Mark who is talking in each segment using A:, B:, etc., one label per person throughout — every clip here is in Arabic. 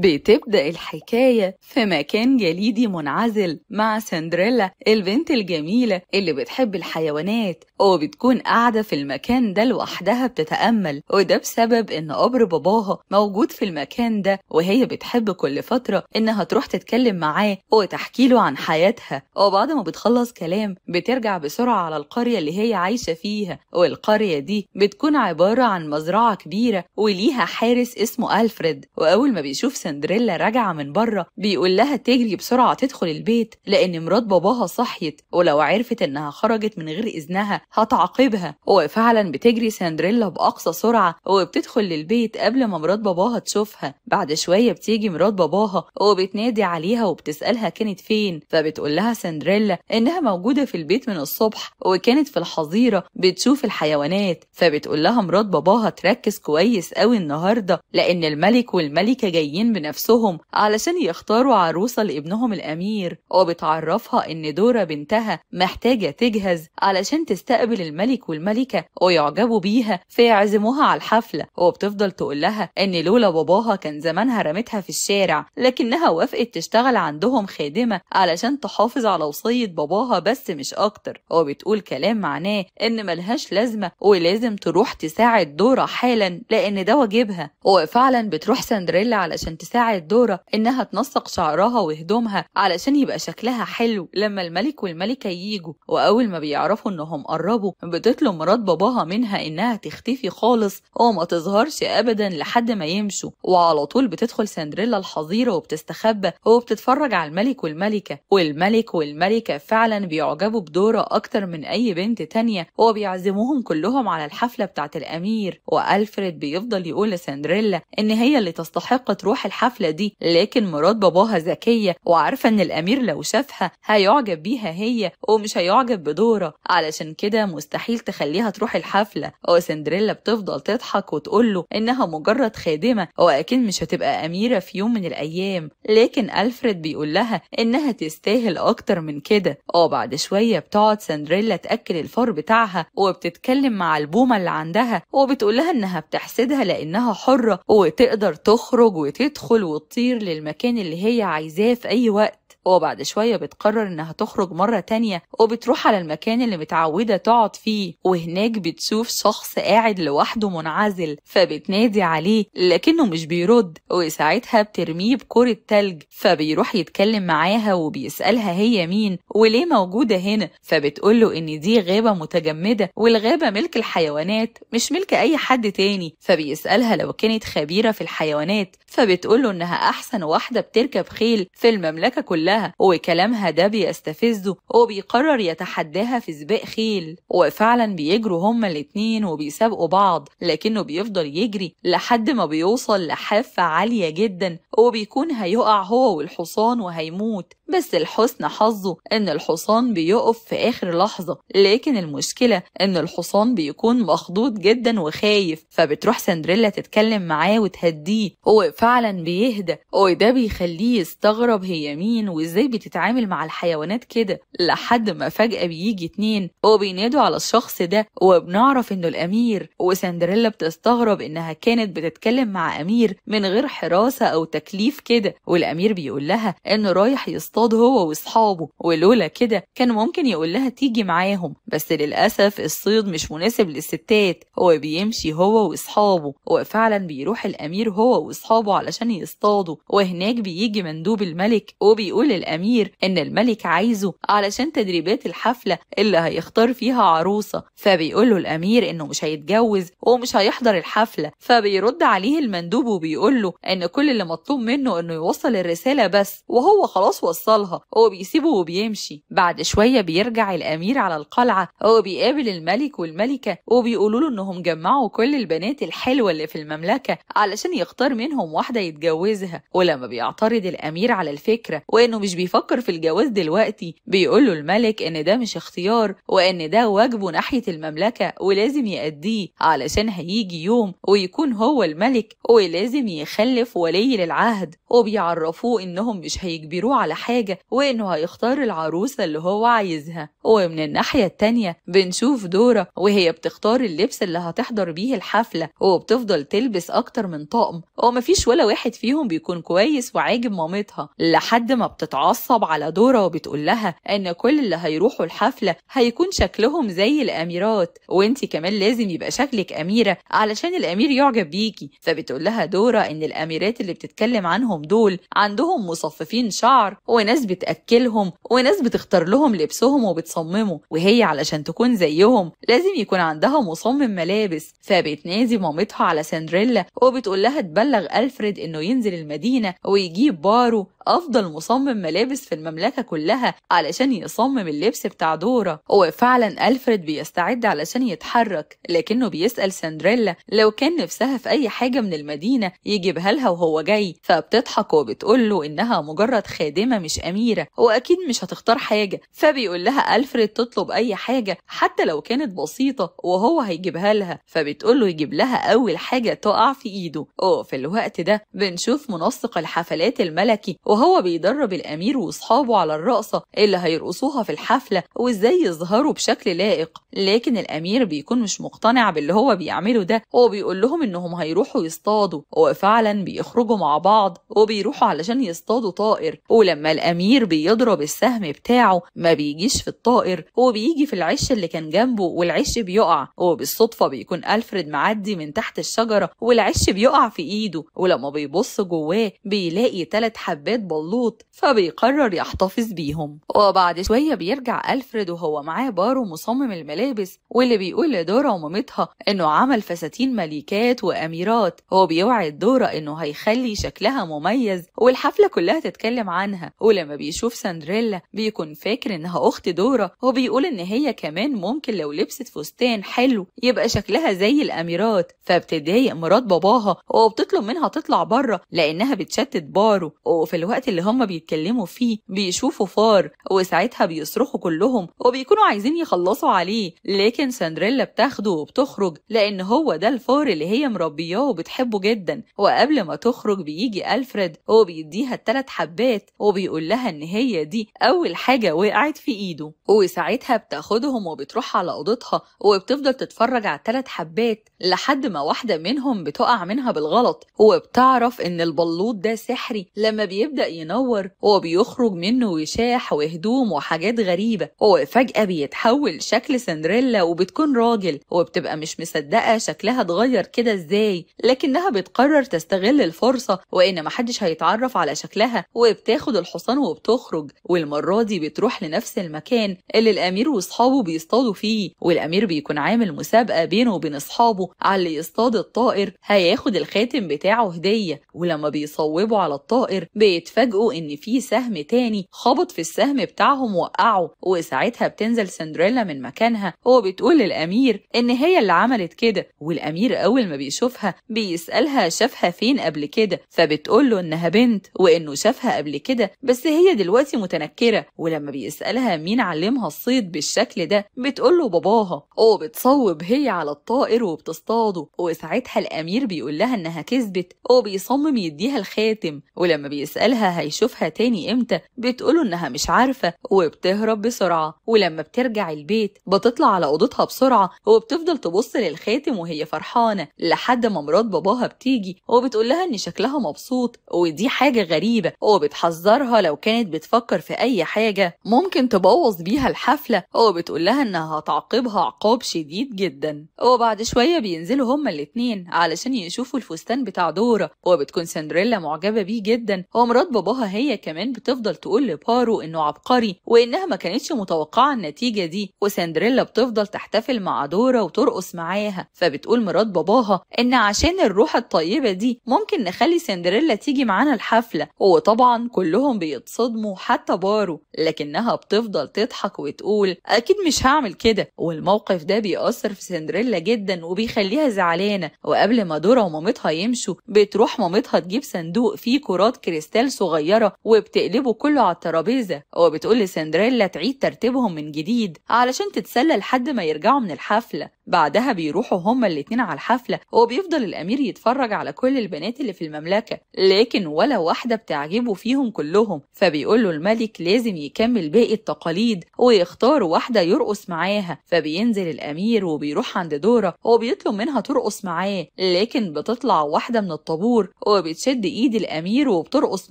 A: بتبدأ الحكاية في مكان جليدي منعزل مع سندريلا البنت الجميلة اللي بتحب الحيوانات وبتكون قاعدة في المكان ده لوحدها بتتأمل وده بسبب إن قبر باباها موجود في المكان ده وهي بتحب كل فترة إنها تروح تتكلم معاه وتحكي له عن حياتها وبعد ما بتخلص كلام بترجع بسرعة على القرية اللي هي عايشة فيها والقرية دي بتكون عبارة عن مزرعة كبيرة وليها حارس اسمه ألفريد وأول ما بيشوف سندريلا راجعة من بره بيقول لها تجري بسرعة تدخل البيت لأن مرات باباها صحيت ولو عرفت إنها خرجت من غير إذنها هتعاقبها وفعلا بتجري سندريلا بأقصى سرعة وبتدخل للبيت قبل ما مرات باباها تشوفها بعد شوية بتيجي مرات باباها وبتنادي عليها وبتسألها كانت فين فبتقول لها سندريلا إنها موجودة في البيت من الصبح وكانت في الحظيرة بتشوف الحيوانات فبتقول لها مرات باباها تركز كويس قوي النهاردة لأن الملك والملكة جايين بنفسهم علشان يختاروا عروسة لابنهم الأمير وبتعرفها إن دورة بنتها محتاجة تجهز علشان تستقبل الملك والملكة ويعجبوا بيها فيعزموها على الحفلة وبتفضل تقول لها إن لولا باباها كان زمانها رمتها في الشارع لكنها وافقت تشتغل عندهم خادمة علشان تحافظ على وصية باباها بس مش أكتر وبتقول كلام معناه إن ملهاش لازمة ولازم تروح تساعد دورة حالا لأن ده واجبها وفعلا بتروح سندريلا علشان عشان تساعد دورا إنها تنسق شعرها وهدومها علشان يبقى شكلها حلو لما الملك والملكة ييجوا وأول ما بيعرفوا إنهم قربوا بتطلب مرات باباها منها إنها تختفي خالص وما تظهرش أبدا لحد ما يمشوا وعلى طول بتدخل سندريلا الحظيرة وبتستخبى وبتتفرج على الملك والملكة والملك والملكة فعلا بيعجبوا بدورا أكتر من أي بنت تانية وبيعزموهم كلهم على الحفلة بتاعت الأمير وألفريد بيفضل يقول لسندريلا إن هي اللي تستحق تروح الحفلة دي لكن مرات باباها ذكية وعارفة إن الأمير لو شافها هيعجب بيها هي ومش هيعجب بدورة علشان كده مستحيل تخليها تروح الحفلة وسندريلا بتفضل تضحك وتقول له إنها مجرد خادمة وأكيد مش هتبقى أميرة في يوم من الأيام لكن ألفريد بيقول لها إنها تستاهل أكتر من كده وبعد آه، شوية بتقعد سندريلا تأكل الفار بتاعها وبتتكلم مع البومة اللي عندها وبتقول لها إنها بتحسدها لأنها حرة وتقدر تخرج وتت تدخل وتطير للمكان اللي هي عايزاه في أي وقت وقت وبعد شوية بتقرر إنها تخرج مرة تانية وبتروح على المكان اللي متعودة تقعد فيه وهناك بتشوف شخص قاعد لوحده منعزل فبتنادي عليه لكنه مش بيرد وساعتها بترميه بكرة تلج فبيروح يتكلم معاها وبيسألها هي مين وليه موجودة هنا فبتقوله إن دي غابة متجمدة والغابة ملك الحيوانات مش ملك أي حد تاني فبيسألها لو كانت خبيرة في الحيوانات فبتقوله إنها أحسن واحدة بتركب خيل في المملكة كلها كلها وكلامها ده بيستفزه وبيقرر يتحداها في سباق خيل وفعلا بيجروا هما الاتنين وبيسابقوا بعض لكنه بيفضل يجري لحد ما بيوصل لحافة عالية جدا وبيكون هيقع هو والحصان وهيموت بس لحسن حظه ان الحصان بيقف في اخر لحظة لكن المشكلة ان الحصان بيكون مخضوض جدا وخايف فبتروح سندريلا تتكلم معاه وتهديه وفعلا بيهدى وده بيخليه يستغرب هي مين مين وازاي بتتعامل مع الحيوانات كده لحد ما فجأة بيجي اتنين وبينادوا على الشخص ده وبنعرف انه الامير وسندريلا بتستغرب انها كانت بتتكلم مع امير من غير حراسة او تكليف كده والامير بيقول لها انه رايح يصطاد هو واصحابه ولولا كده كان ممكن يقول لها تيجي معاهم بس للأسف الصيد مش مناسب للستات هو بيمشي هو واصحابه وفعلا بيروح الامير هو واصحابه علشان يصطادوا وهناك بيجي مندوب الملك وبيقول بيقول الأمير إن الملك عايزه علشان تدريبات الحفلة اللي هيختار فيها عروسة فبيقول له الأمير إنه مش هيتجوز ومش هيحضر الحفلة فبيرد عليه المندوب وبيقول له إن كل اللي مطلوب منه إنه يوصل الرسالة بس وهو خلاص وصلها وبيسيبه وبيمشي بعد شوية بيرجع الأمير على القلعة وبيقابل الملك والملكة وبيقولوا له إنهم جمعوا كل البنات الحلوة اللي في المملكة علشان يختار منهم واحدة يتجوزها ولما بيعترض الأمير على الفكرة وانه مش بيفكر في الجواز دلوقتي بيقول له الملك ان ده مش اختيار وان ده واجبه ناحية المملكة ولازم يأديه علشان هيجي يوم ويكون هو الملك ولازم يخلف ولي للعهد وبيعرفوه انهم مش هيجبروه على حاجة وانه هيختار العروسة اللي هو عايزها ومن الناحية التانية بنشوف دورة وهي بتختار اللبس اللي هتحضر بيه الحفلة وبتفضل تلبس أكتر من طقم ومفيش ولا واحد فيهم بيكون كويس وعاجب مامتها لحد ما بتتعصب على دورا وبتقول لها ان كل اللي هيروحوا الحفله هيكون شكلهم زي الاميرات وانت كمان لازم يبقى شكلك اميره علشان الامير يعجب بيكي فبتقول لها دورا ان الاميرات اللي بتتكلم عنهم دول عندهم مصففين شعر وناس بتاكلهم وناس بتختار لهم لبسهم وبتصممه وهي علشان تكون زيهم لازم يكون عندها مصمم ملابس فبتنادي مامتها على سندريلا وبتقول لها تبلغ ألفريد إنه ينزل المدينة ويجيب بارو أفضل مصمم ملابس في المملكة كلها علشان يصمم اللبس بتاع دورة وفعلا ألفريد بيستعد علشان يتحرك لكنه بيسأل سندريلا لو كان نفسها في أي حاجة من المدينة يجيبها لها وهو جاي فبتضحك وبتقوله إنها مجرد خادمة مش أميرة وأكيد مش هتختار حاجة فبيقول لها ألفريد تطلب أي حاجة حتى لو كانت بسيطة وهو هيجيبها لها فبتقوله يجيب لها أول حاجة تقع في إيده وفي الوقت ده بنشوف منسق الحفلات الملكي وهو بيدرب الأمير وأصحابه على الرقصة اللي هيرقصوها في الحفلة وإزاي يظهروا بشكل لائق لكن الأمير بيكون مش مقتنع باللي هو بيعمله ده هو بيقول لهم إنهم هيروحوا يصطادوا وفعلا بيخرجوا مع بعض وبيروحوا علشان يصطادوا طائر ولما الأمير بيضرب السهم بتاعه ما بيجيش في الطائر وبيجي في العش اللي كان جنبه والعش بيقع وبالصدفة بيكون ألفريد معدي من تحت الشجرة والعش بيقع في إيده ولما بيبص جواه بيلاقي ثلاث حبات بلوط فبيقرر يحتفظ بيهم وبعد شوية بيرجع ألفريد وهو معاه بارو مصمم الملابس واللي بيقول لدورا ومامتها إنه عمل فساتين ملكات وأميرات هو بيوعد دورا إنه هيخلي شكلها مميز والحفلة كلها تتكلم عنها ولما بيشوف سندريلا بيكون فاكر إنها أخت دورا وبيقول إن هي كمان ممكن لو لبست فستان حلو يبقى شكلها زي الأميرات فبتضايق مرات باباها وبتطلب منها تطلع بره لأنها بتشتت بارو وفي الوقت الوقت اللي هم بيتكلموا فيه بيشوفوا فار وساعتها بيصرخوا كلهم وبيكونوا عايزين يخلصوا عليه لكن سندريلا بتاخده وبتخرج لأن هو ده الفار اللي هي مربياه وبتحبه جدا وقبل ما تخرج بيجي ألفريد وبيديها الثلاث حبات وبيقول لها إن هي دي أول حاجة وقعت في إيده وساعتها بتاخدهم وبتروح على أوضتها وبتفضل تتفرج على الثلاث حبات لحد ما واحدة منهم بتقع منها بالغلط وبتعرف إن البلوط ده سحري لما بيبدأ بيبدأ ينور هو بيخرج منه وشاح وهدوم وحاجات غريبة هو فجأة بيتحول شكل سندريلا وبتكون راجل وبتبقى مش مصدقة شكلها اتغير كده ازاي لكنها بتقرر تستغل الفرصة وإن محدش هيتعرف على شكلها وبتاخد الحصان وبتخرج والمرة دي بتروح لنفس المكان اللي الأمير وأصحابه بيصطادوا فيه والأمير بيكون عامل مسابقة بينه وبين أصحابه على اللي يصطاد الطائر هياخد الخاتم بتاعه هدية ولما بيصوبه على الطائر بيتفق بيتفاجئوا ان في سهم تاني خبط في السهم بتاعهم وقعه وساعتها بتنزل سندريلا من مكانها وبتقول للامير ان هي اللي عملت كده والامير اول ما بيشوفها بيسالها شافها فين قبل كده فبتقول له انها بنت وانه شافها قبل كده بس هي دلوقتي متنكره ولما بيسالها مين علمها الصيد بالشكل ده بتقول له باباها وبتصوب هي على الطائر وبتصطاده وساعتها الامير بيقول لها انها كذبت وبيصمم يديها الخاتم ولما بيسالها بتقولها هيشوفها تاني امتى بتقوله انها مش عارفه وبتهرب بسرعه ولما بترجع البيت بتطلع على اوضتها بسرعه وبتفضل تبص للخاتم وهي فرحانه لحد ما مرات باباها بتيجي وبتقول لها ان شكلها مبسوط ودي حاجه غريبه وبتحذرها لو كانت بتفكر في اي حاجه ممكن تبوظ بيها الحفله وبتقول لها انها هتعاقبها عقاب شديد جدا وبعد شويه بينزلوا هما الاتنين علشان يشوفوا الفستان بتاع دورا وبتكون سندريلا معجبه بيه جدا ومرات مرات باباها هي كمان بتفضل تقول لبارو انه عبقري وانها ما كانتش متوقعه النتيجه دي وسندريلا بتفضل تحتفل مع دورا وترقص معاها فبتقول مرات باباها ان عشان الروح الطيبه دي ممكن نخلي سندريلا تيجي معانا الحفله وطبعا كلهم بيتصدموا حتى بارو لكنها بتفضل تضحك وتقول اكيد مش هعمل كده والموقف ده بيأثر في سندريلا جدا وبيخليها زعلانه وقبل ما دورا ومامتها يمشوا بتروح مامتها تجيب صندوق فيه كرات كريستال صغيرة وبتقلبه كله على الترابيزة وبتقول لسندريلا تعيد ترتيبهم من جديد علشان تتسلى لحد ما يرجعوا من الحفلة بعدها بيروحوا هما الاتنين على الحفلة وبيفضل الأمير يتفرج على كل البنات اللي في المملكة لكن ولا واحدة بتعجبه فيهم كلهم فبيقوله الملك لازم يكمل باقي التقاليد ويختار واحدة يرقص معاها فبينزل الأمير وبيروح عند دورة وبيطلب منها ترقص معاه لكن بتطلع واحدة من الطابور وبتشد إيد الأمير وبترقص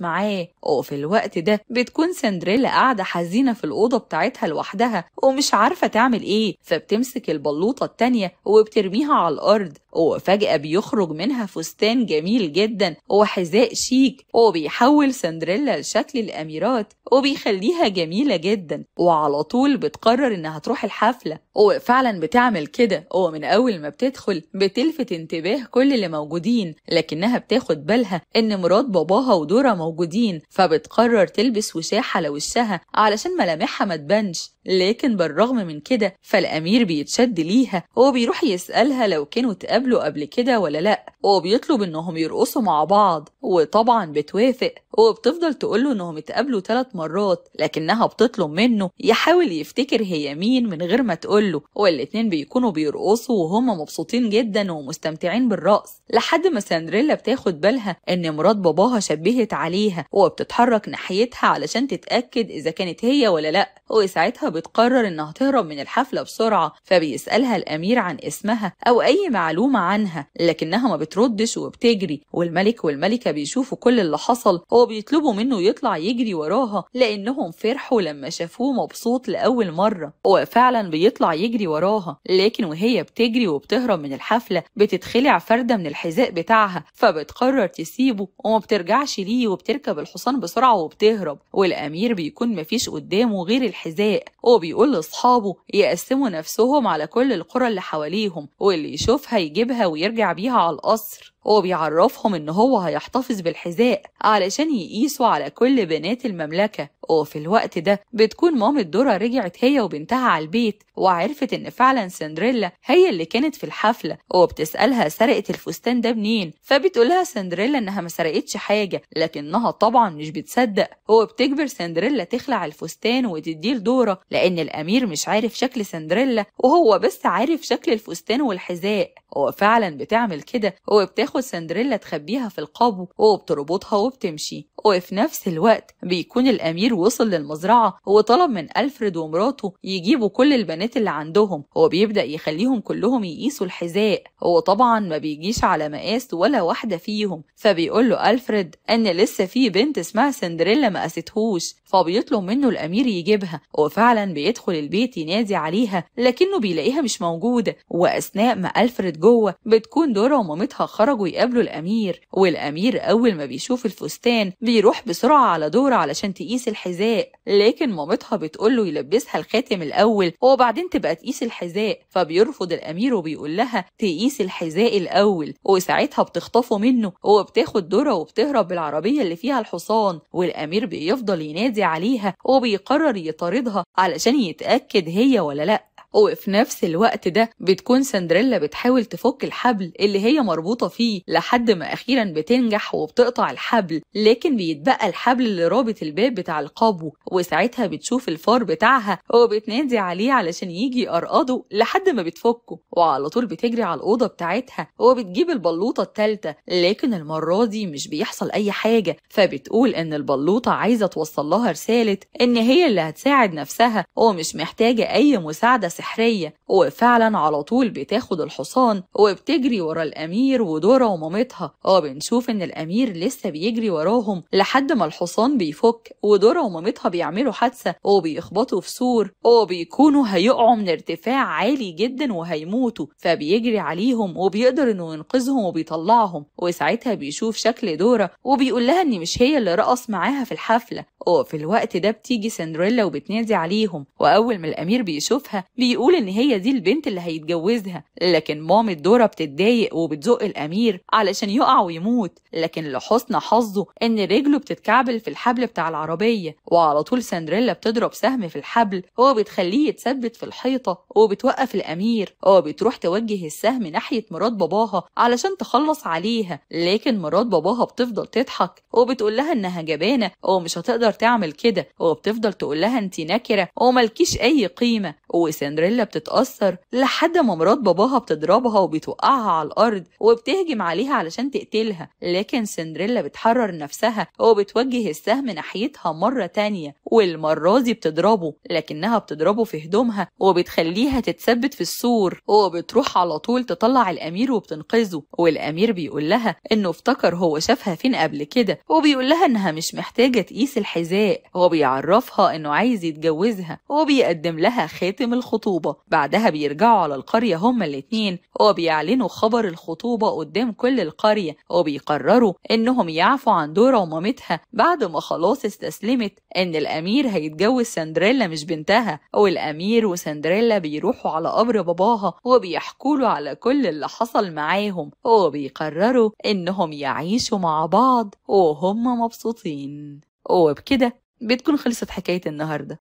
A: معاه وفي الوقت ده بتكون سندريلا قاعدة حزينة في الأوضة بتاعتها لوحدها ومش عارفة تعمل إيه فبتمسك البلوطة التانية التانية وبترميها على الأرض وفجأة بيخرج منها فستان جميل جدا وحذاء شيك وبيحول سندريلا لشكل الأميرات وبيخليها جميلة جدا وعلى طول بتقرر إنها تروح الحفلة وفعلا بتعمل كده ومن أول ما بتدخل بتلفت انتباه كل اللي موجودين لكنها بتاخد بالها إن مرات باباها ودورا موجودين فبتقرر تلبس وشاح على وشها علشان ملامحها ما تبانش لكن بالرغم من كده فالأمير بيتشد ليها هو بيروح يسألها لو كانوا اتقابلوا قبل كده ولا لأ وبيطلب إنهم يرقصوا مع بعض وطبعا بتوافق وبتفضل تقوله انهم اتقابلوا ثلاث مرات لكنها بتطلب منه يحاول يفتكر هي مين من غير ما تقوله والاتنين بيكونوا بيرقصوا وهما مبسوطين جدا ومستمتعين بالرقص لحد ما سندريلا بتاخد بالها ان مرات باباها شبهت عليها وبتتحرك ناحيتها علشان تتأكد اذا كانت هي ولا لا وساعتها بتقرر انها تهرب من الحفلة بسرعة فبيسألها الامير عن اسمها او اي معلومة عنها لكنها ما بتردش وبتجري والملك والملكة بيشوفوا كل اللي حصل هو بيطلبوا منه يطلع يجري وراها لأنهم فرحوا لما شافوه مبسوط لأول مرة هو فعلا بيطلع يجري وراها لكن وهي بتجري وبتهرب من الحفلة بتتخلع فردة من الحذاء بتاعها فبتقرر تسيبه وما بترجعش ليه وبتركب الحصان بسرعة وبتهرب والأمير بيكون مفيش قدامه غير الحذاء وبيقول لأصحابه يقسموا نفسهم على كل القرى اللي حواليهم واللي يشوفها يجيبها ويرجع بيها على القصر وبيعرفهم إن هو هيحتفظ يحتفظ بالحذاء علشان يقيسه على كل بنات المملكة وفي الوقت ده بتكون مامة دورا رجعت هي وبنتها على البيت وعرفت إن فعلا سندريلا هي اللي كانت في الحفلة وبتسألها سرقت الفستان ده منين فبتقولها سندريلا إنها ما سرقتش حاجة لكنها طبعا مش بتصدق وبتجبر سندريلا تخلع الفستان وتديه لدورا لأن الأمير مش عارف شكل سندريلا وهو بس عارف شكل الفستان والحذاء وفعلا بتعمل كده وبتاخد سندريلا تخبيها في القبو وبتربطها وبتمشي وفي نفس الوقت بيكون الأمير الكبير وصل للمزرعة هو طلب من ألفريد ومراته يجيبوا كل البنات اللي عندهم هو بيبدأ يخليهم كلهم يقيسوا الحذاء هو طبعا ما بيجيش على مقاس ولا واحدة فيهم فبيقول له ألفريد أن لسه في بنت اسمها سندريلا ما قاستهوش فبيطلب منه الأمير يجيبها وفعلا بيدخل البيت ينادي عليها لكنه بيلاقيها مش موجودة وأثناء ما ألفريد جوه بتكون دورة ومامتها خرجوا يقابلوا الأمير والأمير أول ما بيشوف الفستان بيروح بسرعة على دورة علشان تقيس الحذاء الحذاء لكن مامتها بتقوله يلبسها الخاتم الأول وبعدين تبقى تقيس الحذاء فبيرفض الأمير وبيقول لها تقيس الحذاء الأول وساعتها بتخطفه منه وبتاخد دورة وبتهرب بالعربية اللي فيها الحصان والأمير بيفضل ينادي عليها وبيقرر يطاردها علشان يتأكد هي ولا لأ وفي نفس الوقت ده بتكون سندريلا بتحاول تفك الحبل اللي هي مربوطة فيه لحد ما أخيرا بتنجح وبتقطع الحبل لكن بيتبقى الحبل اللي رابط الباب بتاع القابو وساعتها بتشوف الفار بتاعها وبتنادي عليه علشان يجي يقرقضه لحد ما بتفكه وعلى طول بتجري على الأوضة بتاعتها وبتجيب البلوطة التالتة لكن المرة دي مش بيحصل أي حاجة فبتقول إن البلوطة عايزة توصل لها رسالة إن هي اللي هتساعد نفسها ومش محتاجة أي مساعدة سحرية سحرية وفعلا على طول بتاخد الحصان وبتجري ورا الأمير ودورة ومامتها وبنشوف آه، إن الأمير لسه بيجري وراهم لحد ما الحصان بيفك ودورة ومامتها بيعملوا حادثة وبيخبطوا في سور وبيكونوا هيقعوا من ارتفاع عالي جدا وهيموتوا فبيجري عليهم وبيقدر إنه ينقذهم وبيطلعهم وساعتها بيشوف شكل دورة وبيقول لها إن مش هي اللي رقص معاها في الحفلة وفي الوقت ده بتيجي سندريلا وبتنادي عليهم وأول ما الأمير بيشوفها بي بيقول ان هي دي البنت اللي هيتجوزها لكن مامة دورة بتتضايق وبتزق الامير علشان يقع ويموت لكن لحسن حظه ان رجله بتتكعبل في الحبل بتاع العربية وعلى طول سندريلا بتضرب سهم في الحبل وبتخليه يتثبت في الحيطة وبتوقف الامير وبتروح توجه السهم ناحية مراد باباها علشان تخلص عليها لكن مراد باباها بتفضل تضحك وبتقول لها انها جبانة ومش هتقدر تعمل كده وبتفضل تقول لها انت نكرة وملكيش اي قيمة وسندريلا سندريلا بتتأثر لحد ما مرات باباها بتضربها وبتوقعها على الأرض وبتهجم عليها علشان تقتلها لكن سندريلا بتحرر نفسها وبتوجه السهم ناحيتها مرة تانية والمرة دي بتضربه لكنها بتضربه في هدومها وبتخليها تتثبت في السور وبتروح على طول تطلع الأمير وبتنقذه والأمير بيقول لها إنه افتكر هو شافها فين قبل كده وبيقول لها إنها مش محتاجة تقيس الحذاء وبيعرفها إنه عايز يتجوزها وبيقدم لها خاتم الخطوبة الخطوبة بعدها بيرجعوا على القرية هما الاتنين وبيعلنوا خبر الخطوبة قدام كل القرية وبيقرروا إنهم يعفوا عن دورة ومامتها بعد ما خلاص استسلمت إن الأمير هيتجوز سندريلا مش بنتها والأمير وسندريلا بيروحوا على قبر باباها وبيحكوا له على كل اللي حصل معاهم وبيقرروا إنهم يعيشوا مع بعض وهم مبسوطين وبكده بتكون خلصت حكاية النهاردة